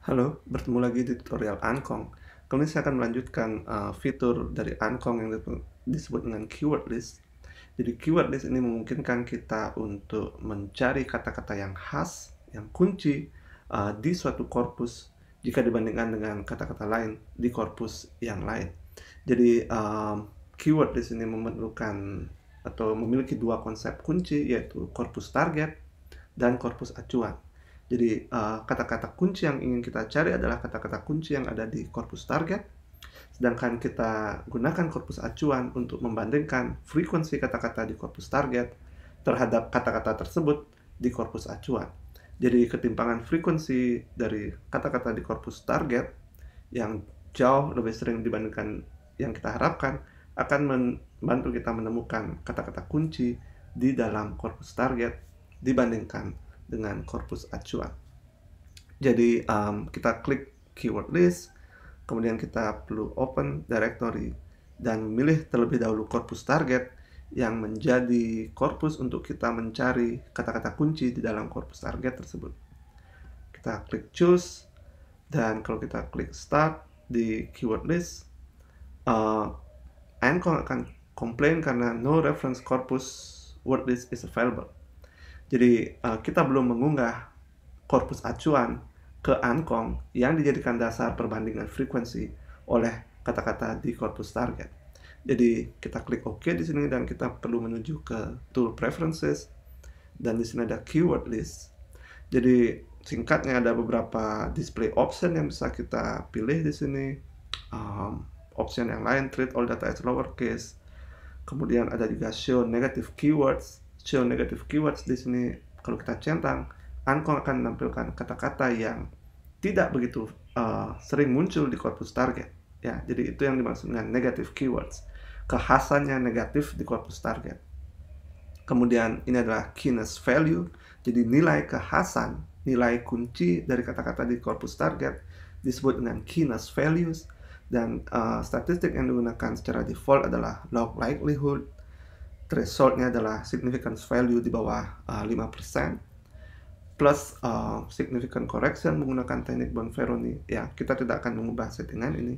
Halo, bertemu lagi di tutorial Ankong. Kali ini saya akan melanjutkan uh, fitur dari Ankong yang disebut dengan keyword list. Jadi keyword list ini memungkinkan kita untuk mencari kata-kata yang khas, yang kunci uh, di suatu korpus jika dibandingkan dengan kata-kata lain di korpus yang lain. Jadi uh, keyword list ini memerlukan atau memiliki dua konsep kunci yaitu korpus target dan korpus acuan. Jadi eh, kata-kata uh, kunci yang ingin kita cari adalah kata-kata kunci yang ada di korpus target. Sedangkan kita gunakan korpus acuan untuk membandingkan frekuensi kata-kata di korpus target terhadap kata-kata tersebut di korpus acuan. Jadi ketimpangan frekuensi dari kata-kata di korpus target yang jauh lebih sering dibandingkan yang kita harapkan akan membantu kita menemukan kata-kata kunci di dalam korpus target dibandingkan dengan korpus acuan. Jadi um, kita klik keyword list, kemudian kita perlu open directory dan memilih terlebih dahulu korpus target yang menjadi korpus untuk kita mencari kata-kata kunci di dalam korpus target tersebut. Kita klik choose, dan kalau kita klik start di keyword list, uh, Anchor akan komplain karena no reference corpus word list is available. Jadi uh, kita belum mengunggah korpus acuan ke ANCOM yang dijadikan dasar perbandingan frekuensi oleh kata-kata di korpus target. Jadi kita klik OK di sini dan kita perlu menuju ke tool preferences dan di sini ada keyword list. Jadi singkatnya ada beberapa display option yang bisa kita pilih di sini. Um, option yang lain treat all data as lowercase. Kemudian ada juga show negative keywords SEO negative keywords di sini kalau kita centang, Anchor akan menampilkan kata-kata yang tidak begitu uh, sering muncul di corpus target. Ya, jadi itu yang dimaksud dengan negative keywords. Kehasannya negatif di corpus target. Kemudian ini adalah keyness value, jadi nilai kehasan, nilai kunci dari kata-kata di corpus target disebut dengan keyness values dan uh, statistik yang digunakan secara default adalah log likelihood, thresholdnya adalah significance value di bawah uh, eh, 5% plus uh, significant correction menggunakan teknik Bonferroni ya kita tidak akan mengubah settingan ini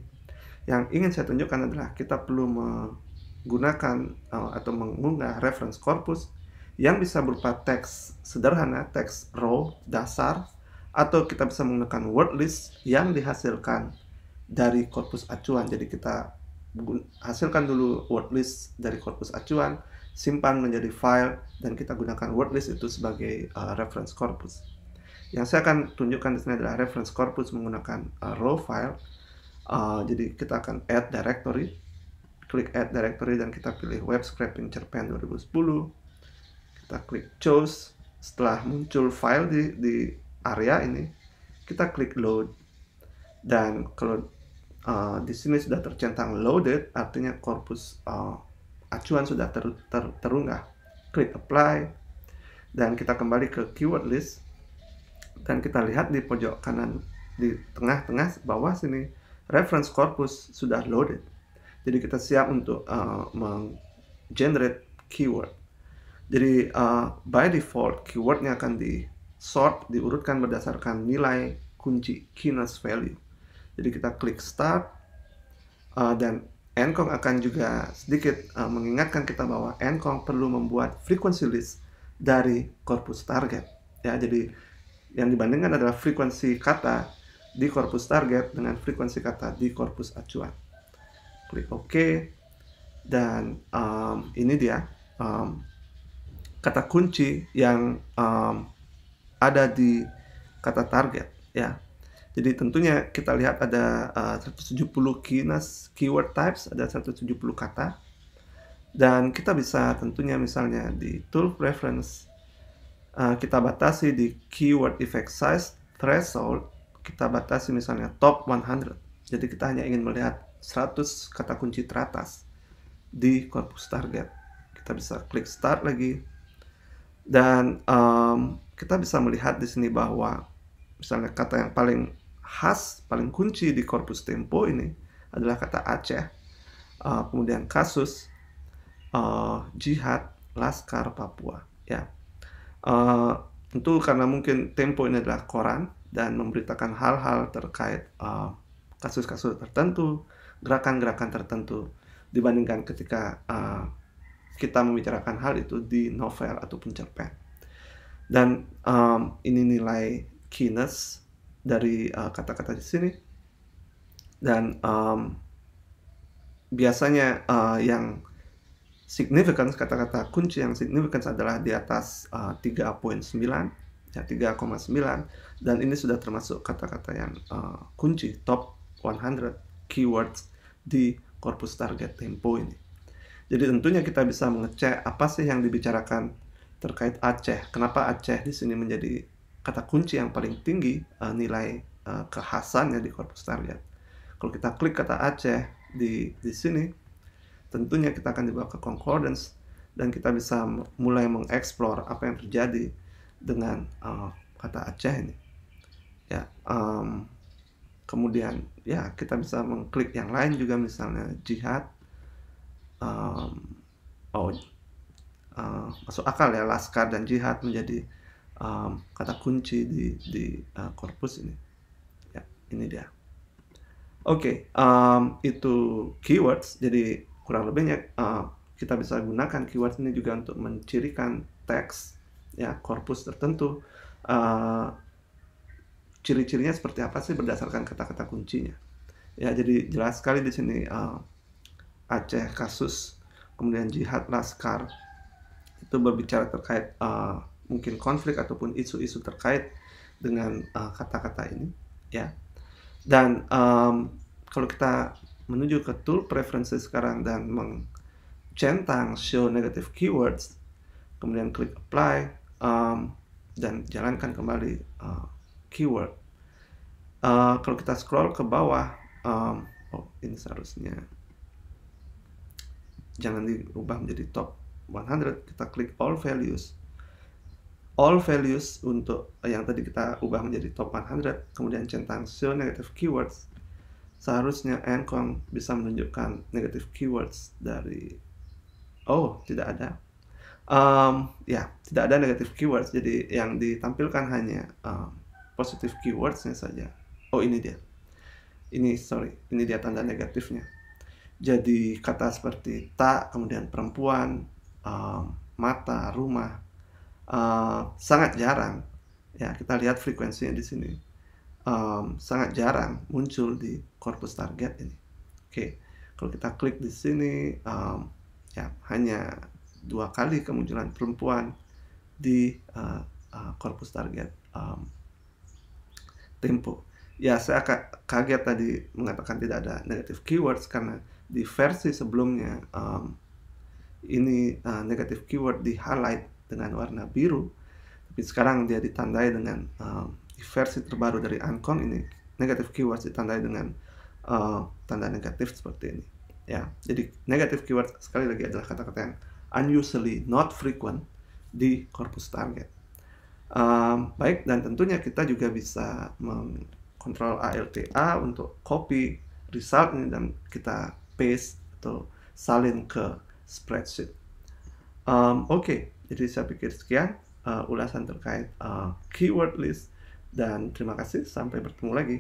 yang ingin saya tunjukkan adalah kita perlu menggunakan uh, atau mengunggah reference corpus yang bisa berupa teks sederhana, teks raw dasar, atau kita bisa menggunakan word list yang dihasilkan dari korpus acuan. Jadi kita hasilkan dulu word list dari korpus acuan, simpan menjadi file, dan kita gunakan word list itu sebagai uh, reference corpus. Yang saya akan tunjukkan di sini adalah reference corpus menggunakan uh, raw file. Uh, jadi kita akan add directory, klik add directory dan kita pilih web scraping cerpen 2010. Kita klik choose. Setelah muncul file di, di area ini, kita klik load. Dan kalau uh, di sini sudah tercentang loaded, artinya corpus uh, acuan sudah ter, ter, terunggah. Klik apply dan kita kembali ke keyword list dan kita lihat di pojok kanan di tengah-tengah bawah sini reference corpus sudah loaded. Jadi kita siap untuk uh, meng-generate keyword. Jadi uh, by default keywordnya akan di sort diurutkan berdasarkan nilai kunci keyness value. Jadi kita klik start uh, dan Enkong akan juga sedikit uh, mengingatkan kita bahwa Enkong perlu membuat frequency list dari korpus target. Ya, jadi yang dibandingkan adalah frekuensi kata di korpus target dengan frekuensi kata di korpus acuan. Klik OK dan um, ini dia um, kata kunci yang um, ada di kata target. Ya, jadi tentunya kita lihat ada eh, uh, 170 keyword types, ada 170 kata. Dan kita bisa tentunya misalnya di tool preference, uh, eh, kita batasi di keyword effect size threshold, kita batasi misalnya top 100. Jadi kita hanya ingin melihat 100 kata kunci teratas di corpus target. Kita bisa klik start lagi. Dan um, kita bisa melihat di sini bahwa misalnya kata yang paling khas paling kunci di korpus tempo ini adalah kata Aceh, uh, kemudian kasus, uh, jihad, laskar Papua. Ya, uh, tentu karena mungkin tempo ini adalah koran dan memberitakan hal-hal terkait uh, kasus-kasus uh, tertentu, gerakan-gerakan tertentu dibandingkan ketika uh, kita membicarakan hal itu di novel ataupun cerpen. Dan um, ini nilai keenness dari kata eh, kata-kata di sini dan um, biasanya uh, yang signifikan kata-kata kunci yang signifikan adalah di atas uh, eh, 3.9 ya 3,9 dan ini sudah termasuk kata-kata yang uh, kunci top 100 keywords di korpus target tempo ini. Jadi tentunya kita bisa mengecek apa sih yang dibicarakan terkait Aceh. Kenapa Aceh di sini menjadi kata kunci yang paling tinggi uh, nilai uh, kekhasannya di korpus tarian. Kalau kita klik kata Aceh di di sini, tentunya kita akan dibawa ke concordance dan kita bisa mulai mengeksplor apa yang terjadi dengan uh, kata Aceh ini. Ya, um, kemudian ya kita bisa mengklik yang lain juga misalnya jihad. Um, oh, uh, masuk akal ya laskar dan jihad menjadi um, kata kunci di di uh, korpus ini ya ini dia oke okay, um, itu keywords jadi kurang lebihnya uh, kita bisa gunakan keywords ini juga untuk mencirikan teks ya korpus tertentu uh, ciri-cirinya seperti apa sih berdasarkan kata-kata kuncinya ya jadi jelas sekali di sini uh, Aceh kasus kemudian jihad laskar itu berbicara terkait uh, mungkin konflik ataupun isu-isu terkait dengan eh, kata-kata uh, ini ya dan um, kalau kita menuju ke tool preferences sekarang dan mengcentang show negative keywords kemudian klik apply um, dan jalankan kembali uh, keyword uh, kalau kita scroll ke bawah um, oh ini seharusnya jangan diubah menjadi top 100 kita klik all values all values untuk yang tadi kita ubah menjadi top 100 kemudian centang show negative keywords seharusnya Encom bisa menunjukkan negative keywords dari oh tidak ada um, ya tidak ada negative keywords jadi yang ditampilkan hanya um, positive keywordsnya saja oh ini dia ini sorry ini dia tanda negatifnya jadi kata seperti tak kemudian perempuan um, mata rumah Eh, sangat jarang ya kita lihat frekuensinya di sini um, sangat jarang muncul di korpus target ini oke kalau kita klik di sini um, ya hanya dua kali kemunculan perempuan di uh, uh, corpus target um, tempo ya saya agak kaget tadi mengatakan tidak ada negative keywords karena di versi sebelumnya um, ini uh, negative keyword di highlight dengan warna biru tapi sekarang dia ditandai dengan uh, versi terbaru dari Ancon ini negatif keywords ditandai dengan uh, tanda negatif seperti ini ya jadi negatif keyword sekali lagi adalah kata-kata yang unusually not frequent di corpus target um, baik dan tentunya kita juga bisa mengkontrol ALTA untuk copy result ini dan kita paste atau salin ke spreadsheet um, oke okay. Jadi saya pikir sekian uh, ulasan terkait uh, keyword list dan terima kasih sampai bertemu lagi.